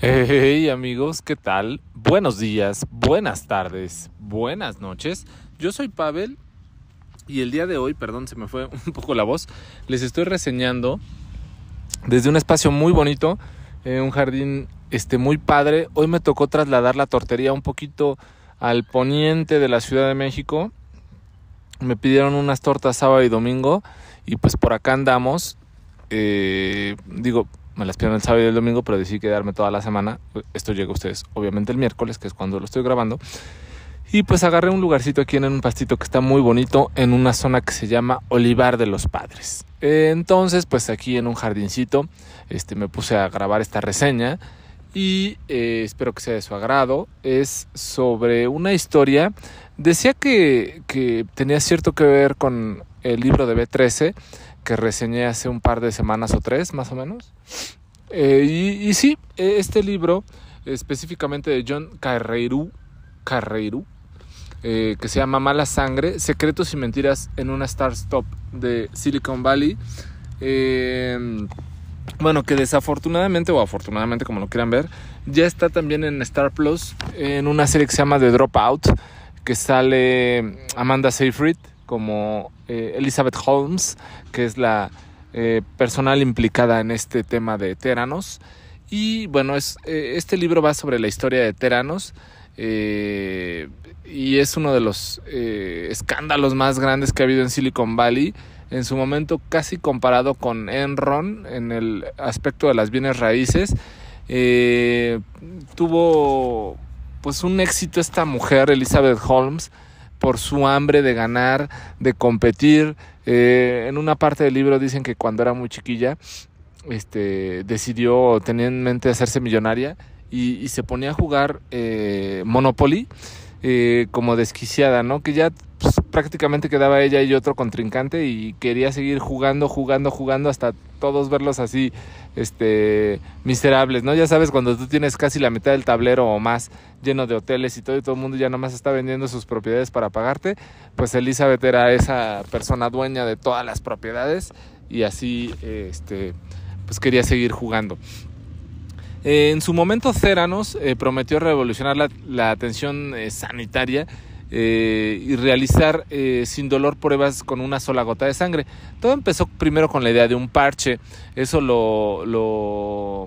Hey amigos, ¿qué tal? Buenos días, buenas tardes, buenas noches. Yo soy Pavel y el día de hoy, perdón, se me fue un poco la voz, les estoy reseñando desde un espacio muy bonito, eh, un jardín este, muy padre. Hoy me tocó trasladar la tortería un poquito al poniente de la Ciudad de México. Me pidieron unas tortas sábado y domingo y pues por acá andamos. Eh, digo, me las pierdo el sábado y el domingo, pero decidí quedarme toda la semana. Esto llega a ustedes obviamente el miércoles, que es cuando lo estoy grabando. Y pues agarré un lugarcito aquí en un pastito que está muy bonito en una zona que se llama Olivar de los Padres. Entonces, pues aquí en un jardincito este, me puse a grabar esta reseña y eh, espero que sea de su agrado. Es sobre una historia. Decía que, que tenía cierto que ver con el libro de B13 que reseñé hace un par de semanas o tres, más o menos. Eh, y, sí, e, este libro, específicamente de John Carreiru, eh, que se llama Mala Sangre, Secretos y Mentiras en una Star Stop de Silicon Valley. Em, bueno, que desafortunadamente o afortunadamente, como lo quieran ver, ya está también en Star Plus, en una serie que se llama The Dropout, que sale Amanda Seyfried como eh, Elizabeth Holmes, que es la eh, personal implicada en este tema de Teranos. Y bueno, eh, este libro va sobre la historia de Teranos. Eh, y es uno de los escándalos más grandes que ha habido en Silicon Valley. En su momento casi comparado con Enron en el aspecto de las bienes raíces. tuvo pues un éxito esta mujer, Elizabeth Holmes, por su hambre de ganar, de competir. Eh, en una parte del libro dicen que cuando era muy chiquilla, este, decidió, tenía en mente hacerse millonaria y, se ponía a jugar eh, Monopoly eh, como desquiciada, ¿no? Que ya pues, prácticamente quedaba ella y otro contrincante y quería seguir jugando, jugando, jugando hasta todos verlos así, este, miserables, ¿no? Ya sabes, cuando tú tienes casi la mitad del tablero o más lleno de hoteles y todo, y todo el mundo ya nomás está vendiendo sus propiedades para pagarte, pues Elizabeth era esa persona dueña de todas las propiedades y así, este, pues quería seguir jugando. En su momento, Céranos eh, prometió revolucionar la, atención eh, sanitaria eh, y realizar eh, sin dolor pruebas con una sola gota de sangre. Todo empezó primero con la idea de un parche, eso lo,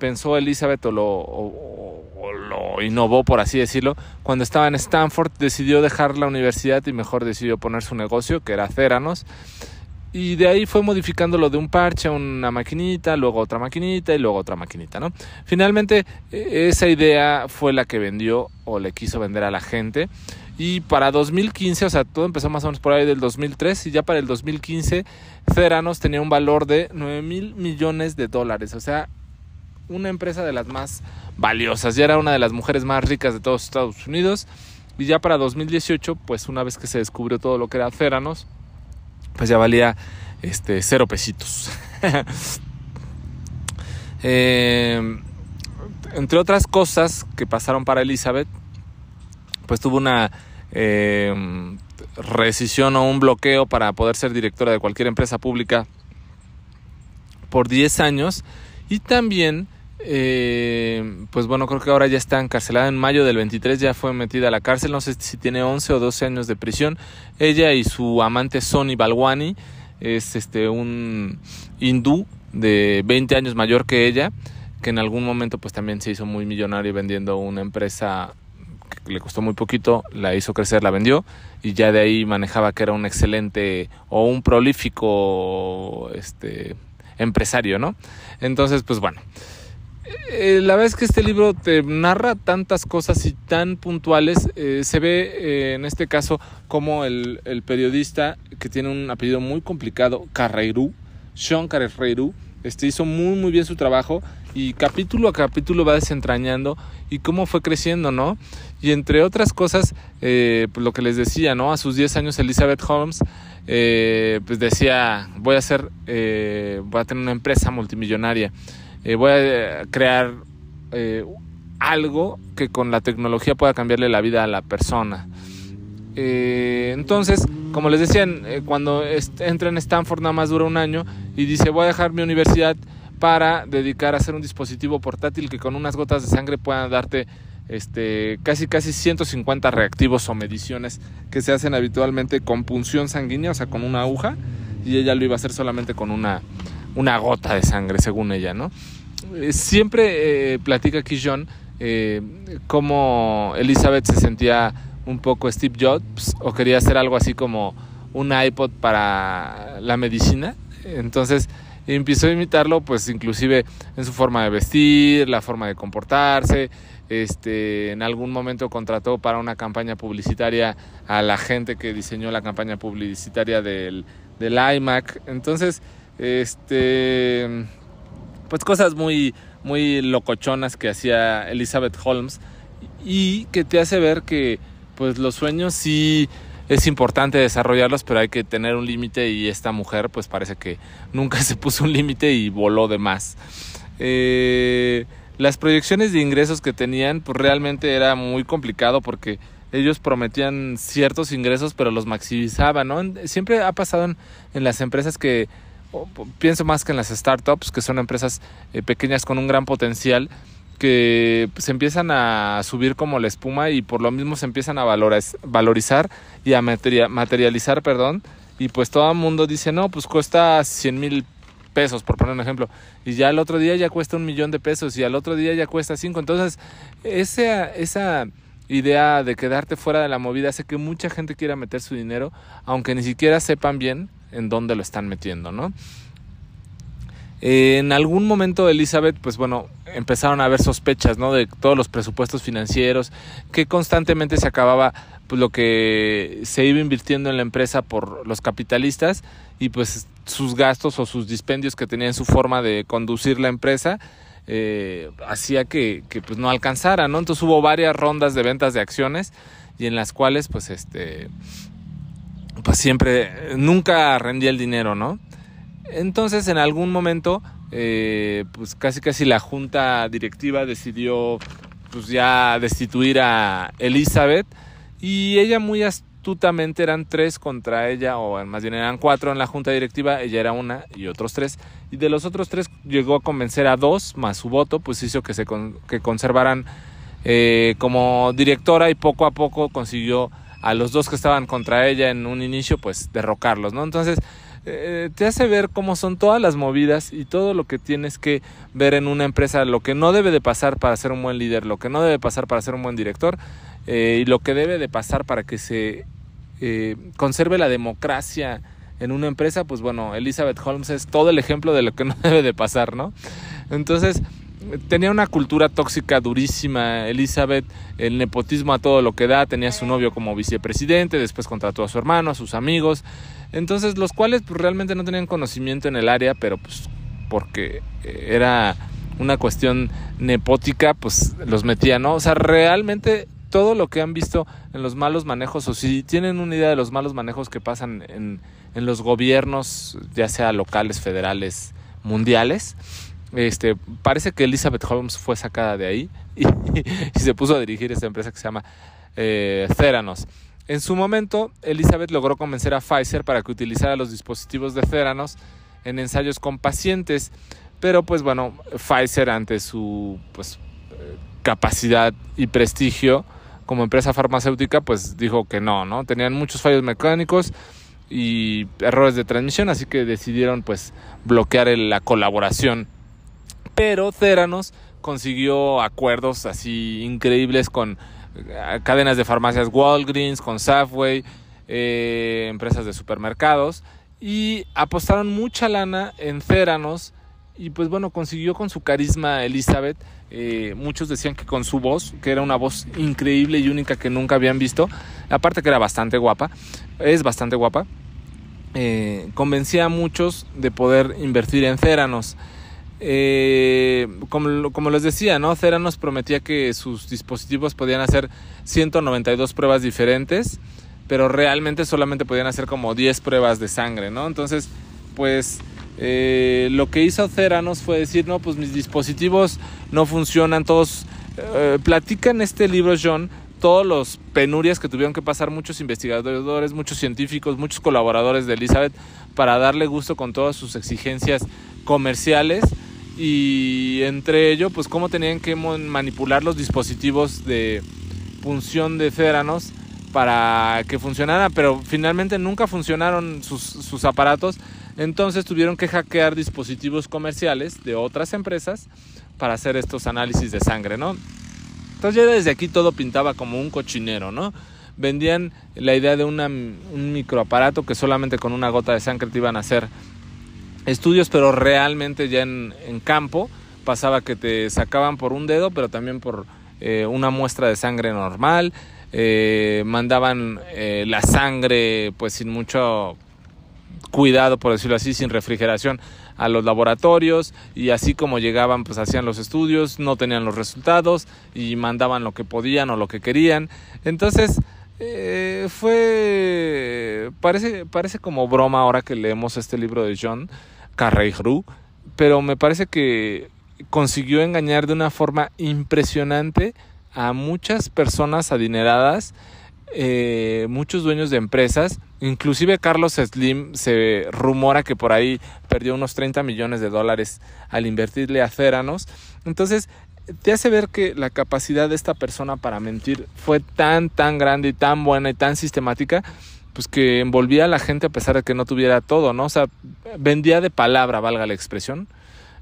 pensó Elizabeth o lo, innovó, por así decirlo, cuando estaba en Stanford, decidió dejar la universidad y mejor decidió poner su negocio, que era Céranos. Y de ahí fue lo de un parche a una maquinita, luego otra maquinita y luego otra maquinita, ¿no? Finalmente, e, esa idea fue la que vendió o le quiso vender a la gente. Y para 2015, o sea, todo empezó más o menos por ahí del 2003 y ya para el 2015 Theranos tenía un valor de 9 mil millones de dólares. O sea, una empresa de las más valiosas. Ya era una de las mujeres más ricas de todos Estados Unidos. Y ya para 2018, pues una vez que se descubrió todo lo que era Theranos, pues ya valía este, cero pesitos. Em, entre otras cosas que pasaron para Elizabeth, pues tuvo una eh, em, rescisión o un bloqueo para poder ser directora de cualquier empresa pública por 10 años y también eh, pues bueno creo que ahora ya está encarcelada en mayo del 23 ya fue metida a la cárcel no sé si tiene 11 o 12 años de prisión ella y su amante Sonny Balwani es este un hindú de 20 años mayor que ella que en algún momento pues también se hizo muy millonario vendiendo una empresa le costó muy poquito, la hizo crecer, la vendió y ya de ahí manejaba que era un excelente o un prolífico este, empresario, ¿no? Entonces, pues bueno. Eh, la verdad es que este libro te narra tantas cosas y tan puntuales. Eh, se ve eh, en este caso como el, periodista que tiene un apellido muy complicado, Carreirú, Sean Carreiru, este, hizo muy muy bien su trabajo y capítulo a capítulo va desentrañando y cómo fue creciendo, ¿no? Y entre otras cosas, eh, pues lo que les decía, ¿no? A sus 10 años Elizabeth Holmes eh, pues decía, voy a hacer, eh, voy a tener una empresa multimillonaria, voy a crear algo que con la tecnología pueda cambiarle la vida a la persona. entonces, como les decía, cuando entra en Stanford nada más dura un año y dice, voy a dejar mi universidad para dedicar a hacer un dispositivo portátil que con unas gotas de sangre puedan darte este, casi casi 150 reactivos o mediciones que se hacen habitualmente con punción sanguínea, o sea, con una aguja, y ella lo iba a hacer solamente con una, una gota de sangre, según ella, ¿no? Eh, siempre eh, platica aquí John eh, cómo Elizabeth se sentía un poco Steve Jobs o quería hacer algo así como un iPod para la medicina. Entonces, y empezó a imitarlo, pues inclusive en su forma de vestir, la forma de comportarse. Este, en algún momento contrató para una campaña publicitaria a la gente que diseñó la campaña publicitaria del, del iMac. Entonces, este, pues cosas muy, muy locochonas que hacía Elizabeth Holmes y que te hace ver que pues los sueños sí es importante desarrollarlos, pero hay que tener un límite y esta mujer pues parece que nunca se puso un límite y voló de más. Eh, las proyecciones de ingresos que tenían pues realmente era muy complicado porque ellos prometían ciertos ingresos pero los maximizaban, Siempre ha pasado en, las empresas que, pienso más que en las startups, que son empresas eh, pequeñas con un gran potencial, que pues, se empiezan a subir como la espuma y por lo mismo se empiezan a valorizar y a materializar, perdón. Y pues todo el mundo dice, no, pues cuesta 100 mil pesos, por poner un ejemplo. Y ya el otro día ya cuesta un millón de pesos y al otro día ya cuesta cinco. Entonces, esa, esa idea de quedarte fuera de la movida hace que mucha gente quiera meter su dinero, aunque ni siquiera sepan bien en dónde lo están metiendo, ¿no? en algún momento Elizabeth, pues bueno, empezaron a haber sospechas, ¿no? De todos los presupuestos financieros, que constantemente se acababa pues, lo que se iba invirtiendo en la empresa por los capitalistas y pues sus gastos o sus dispendios que tenía en su forma de conducir la empresa. Eh, hacía que, pues no alcanzara, ¿no? Entonces hubo varias rondas de ventas de acciones y en las cuales pues este pues siempre nunca rendía el dinero, ¿no? Entonces, en algún momento, eh, pues casi casi la junta directiva decidió pues ya destituir a Elizabeth y ella muy astutamente eran tres contra ella o más bien eran cuatro en la junta directiva, ella era una y otros tres y de los otros tres llegó a convencer a dos más su voto pues hizo que se que conservaran eh, como directora y poco a poco consiguió a los dos que estaban contra ella en un inicio pues derrocarlos, ¿no? Entonces eh, te hace ver cómo son todas las movidas y todo lo que tienes que ver en una empresa, lo que no debe de pasar para ser un buen líder, lo que no debe pasar para ser un buen director eh, y lo que debe de pasar para que se eh, conserve la democracia en una empresa, pues bueno, Elizabeth Holmes es todo el ejemplo de lo que no debe de pasar, ¿no? Entonces, tenía una cultura tóxica durísima, Elizabeth, el nepotismo a todo lo que da, tenía a su novio como vicepresidente, después contrató a su hermano, a sus amigos, entonces los cuales pues, realmente no tenían conocimiento en el área, pero pues porque eh, era una cuestión nepótica, pues los metía, ¿no? O sea, realmente todo lo que han visto en los malos manejos, o si tienen una idea de los malos manejos que pasan en, en los gobiernos, ya sea locales, federales, mundiales, este, parece que Elizabeth Holmes fue sacada de ahí y, se puso a dirigir esta empresa que se llama eh, Theranos. En su momento, Elizabeth logró convencer a Pfizer para que utilizara los dispositivos de Theranos en ensayos con pacientes, pero pues bueno, Pfizer ante su pues, eh, capacidad y prestigio como empresa farmacéutica, pues dijo que no, ¿no? Tenían muchos fallos mecánicos y errores de transmisión, así que decidieron pues bloquear la colaboración pero Céranos consiguió acuerdos así increíbles con eh, cadenas de farmacias Walgreens, con Safeway, eh, empresas de supermercados y apostaron mucha lana en Céranos y pues bueno, consiguió con su carisma Elizabeth, eh, muchos decían que con su voz, que era una voz increíble y única que nunca habían visto, aparte que era bastante guapa, es bastante guapa, convencía a muchos de poder invertir en Céranos. Eh, como, les decía, ¿no? Cera nos prometía que sus dispositivos podían hacer 192 pruebas diferentes, pero realmente solamente podían hacer como 10 pruebas de sangre, ¿no? Entonces, pues eh, lo que hizo nos fue decir, no, pues mis dispositivos no funcionan, todos eh, platican este libro, John, todos los penurias que tuvieron que pasar muchos investigadores, muchos científicos, muchos colaboradores de Elizabeth para darle gusto con todas sus exigencias comerciales y entre ello, pues cómo tenían que manipular los dispositivos de punción de céranos para que funcionara, pero finalmente nunca funcionaron sus, aparatos, entonces tuvieron que hackear dispositivos comerciales de otras empresas para hacer estos análisis de sangre, ¿no? Entonces ya desde aquí todo pintaba como un cochinero, ¿no? vendían la idea de un microaparato que solamente con una gota de sangre te iban a hacer estudios, pero realmente ya en, campo pasaba que te sacaban por un dedo, pero también por eh, una muestra de sangre normal. Eh, mandaban eh, la sangre pues sin mucho cuidado, por decirlo así, sin refrigeración a los laboratorios y así como llegaban pues hacían los estudios, no tenían los resultados y mandaban lo que podían o lo que querían. Entonces fue... Parece, parece como broma ahora que leemos este libro de John Carreiro, pero me parece que consiguió engañar de una forma impresionante a muchas personas adineradas, eh, muchos dueños de empresas, inclusive Carlos Slim se rumora que por ahí perdió unos 30 millones de dólares al invertirle a Céranos. Entonces, te hace ver que la capacidad de esta persona para mentir fue tan, tan grande y tan buena y tan sistemática pues que envolvía a la gente a pesar de que no tuviera todo, ¿no? O sea, vendía de palabra, valga la expresión,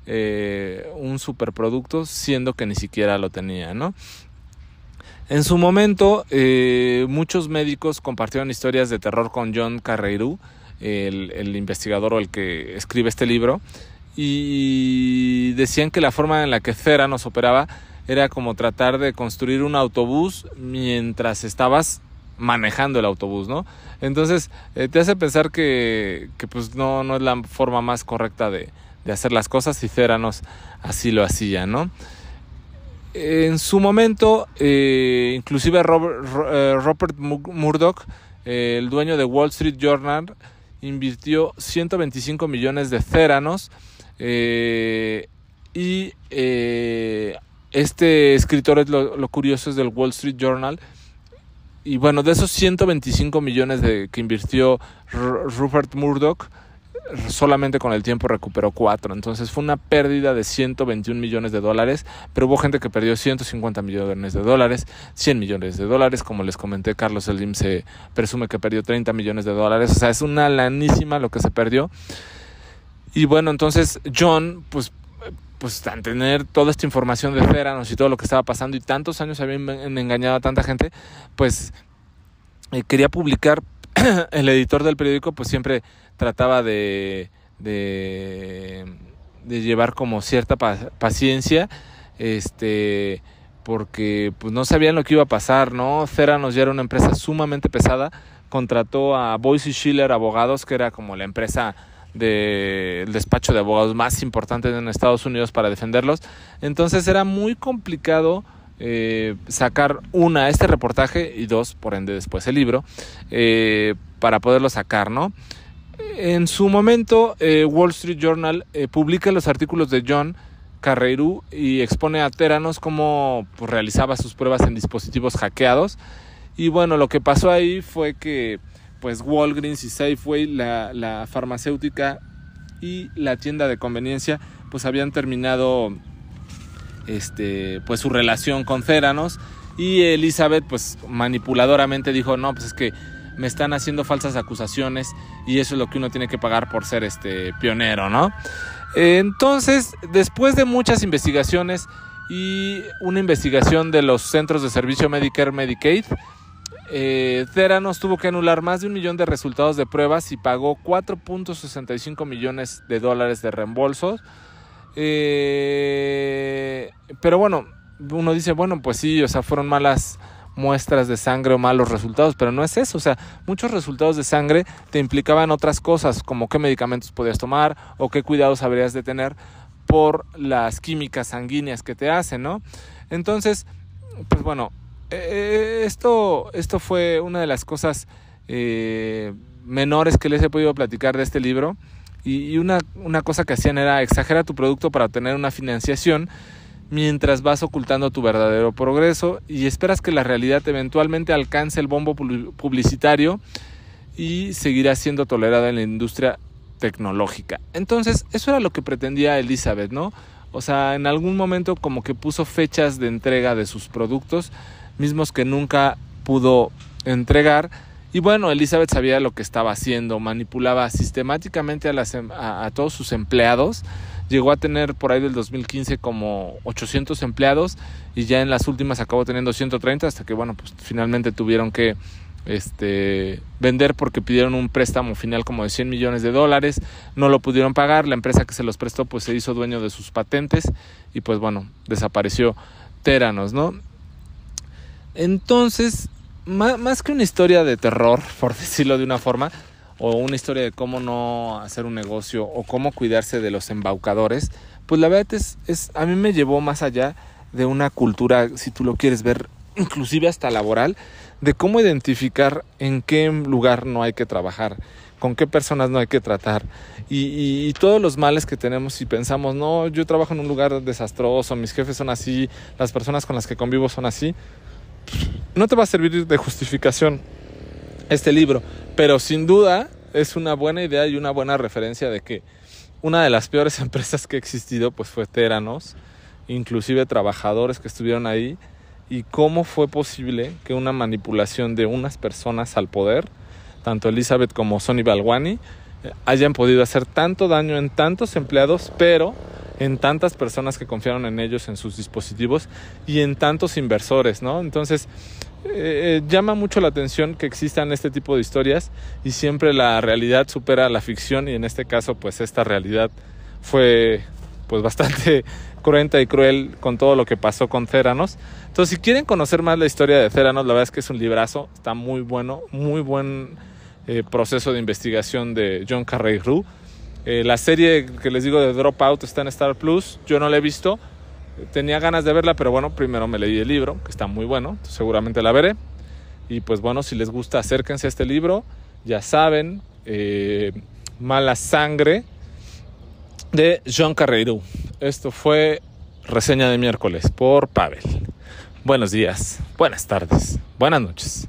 eh, un superproducto siendo que ni siquiera lo tenía, ¿no? En su momento, eh, muchos médicos compartieron historias de terror con John Carreyrou, el, el investigador o el que escribe este libro, y decían que la forma en la que Cera nos operaba era como tratar de construir un autobús mientras estabas manejando el autobús, ¿no? Entonces eh, te hace pensar que, pues no, no, es la forma más correcta de, hacer las cosas si Céranos así lo hacía, ¿no? En su momento, eh, inclusive Robert, eh, Murdoch, el dueño de Wall Street Journal, invirtió 125 millones de céranos y este escritor, es lo, lo curioso es del Wall Street Journal, y bueno, de esos 125 millones de, que invirtió Rupert Murdoch, solamente con el tiempo recuperó 4. Entonces fue una pérdida de 121 millones de dólares, pero hubo gente que perdió 150 millones de dólares, 100 millones de dólares, como les comenté, Carlos Slim se presume que perdió 30 millones de dólares, o sea, es una lanísima lo que se perdió. Y bueno, entonces John, pues pues al tener toda esta información de Feranos y todo lo que estaba pasando y tantos años habían engañado a tanta gente, pues eh, quería publicar, el editor del periódico pues siempre trataba de, de, llevar como cierta paciencia, este porque pues no sabían lo que iba a pasar, ¿no? Céranos ya era una empresa sumamente pesada, contrató a y Schiller Abogados, que era como la empresa del despacho de abogados más importante en Estados Unidos para defenderlos. Entonces era muy complicado eh, sacar una, este reportaje y dos, por ende después el libro, eh, para poderlo sacar, ¿no? En su momento, eh, Wall Street Journal publica los artículos de John Carreyrou y expone a Teranos cómo pues, realizaba sus pruebas en dispositivos hackeados. Y bueno, lo que pasó ahí fue que pues Walgreens y Safeway, la, farmacéutica y la tienda de conveniencia, pues habían terminado este, pues su relación con Céranos. Y Elizabeth, pues manipuladoramente dijo, no, pues es que me están haciendo falsas acusaciones y eso es lo que uno tiene que pagar por ser este pionero, ¿no? Entonces, después de muchas investigaciones y una investigación de los centros de servicio Medicare Medicaid, eh, nos tuvo que anular más de un millón de resultados de pruebas y pagó 4.65 millones de dólares de reembolsos. Eh, pero bueno, uno dice, bueno, pues sí, o sea, fueron malas muestras de sangre o malos resultados, pero no es eso, o sea, muchos resultados de sangre te implicaban otras cosas, como qué medicamentos podías tomar o qué cuidados habrías de tener por las químicas sanguíneas que te hacen, ¿no? Entonces, pues bueno, eh, eh, esto, esto fue una de las cosas eh, menores que les he podido platicar de este libro. Y, una, una cosa que hacían era exagera tu producto para obtener una financiación mientras vas ocultando tu verdadero progreso y esperas que la realidad eventualmente alcance el bombo publicitario y seguirá siendo tolerada en la industria tecnológica. Entonces, eso era lo que pretendía Elizabeth, ¿no? O sea, en algún momento como que puso fechas de entrega de sus productos mismos que nunca pudo entregar. Y bueno, Elizabeth sabía lo que estaba haciendo, manipulaba sistemáticamente a, em, todos sus empleados. Llegó a tener por ahí del 2015 como 800 empleados y ya en las últimas acabó teniendo 130 hasta que, bueno, pues finalmente tuvieron que este, vender porque pidieron un préstamo final como de 100 millones de dólares, no lo pudieron pagar, la empresa que se los prestó pues se hizo dueño de sus patentes y pues bueno, desapareció Teranos, ¿no? Entonces, más, más que una historia de terror, por decirlo de una forma, o una historia de cómo no hacer un negocio o cómo cuidarse de los embaucadores, pues la verdad es, es a mí me llevó más allá de una cultura, si tú lo quieres ver, inclusive hasta laboral, de cómo identificar en qué lugar no hay que trabajar, con qué personas no hay que tratar y, y, y, todos los males que tenemos si pensamos, no, yo trabajo en un lugar desastroso, mis jefes son así, las personas con las que convivo son así, no te va a servir de justificación este libro, pero sin duda es una buena idea y una buena referencia de que una de las peores empresas que ha existido pues fue Teranos, inclusive trabajadores que estuvieron ahí y cómo fue posible que una manipulación de unas personas al poder, tanto Elizabeth como Sonny Balwani, eh, hayan podido hacer tanto daño en tantos empleados, pero en tantas personas que confiaron en ellos, en sus dispositivos y en tantos inversores, ¿no? Entonces, eh, eh, llama mucho la atención que existan este tipo de historias y siempre la realidad supera la ficción y en este caso, pues esta realidad fue pues bastante cruenta y cruel con todo lo que pasó con Céranos. Entonces, si quieren conocer más la historia de Céranos, la verdad es que es un librazo, está muy bueno, muy buen eh, proceso de investigación de John Carrey Rue. Eh, la serie que les digo de Dropout está en Star Plus. Yo no la he visto. Tenía ganas de verla, pero bueno, primero me leí el libro, que está muy bueno. Seguramente la veré. Y pues bueno, si les gusta, acérquense a este libro. Ya saben, eh, Mala Sangre de John Carreiro. Esto fue reseña de miércoles por Pavel. Buenos días, buenas tardes, buenas noches.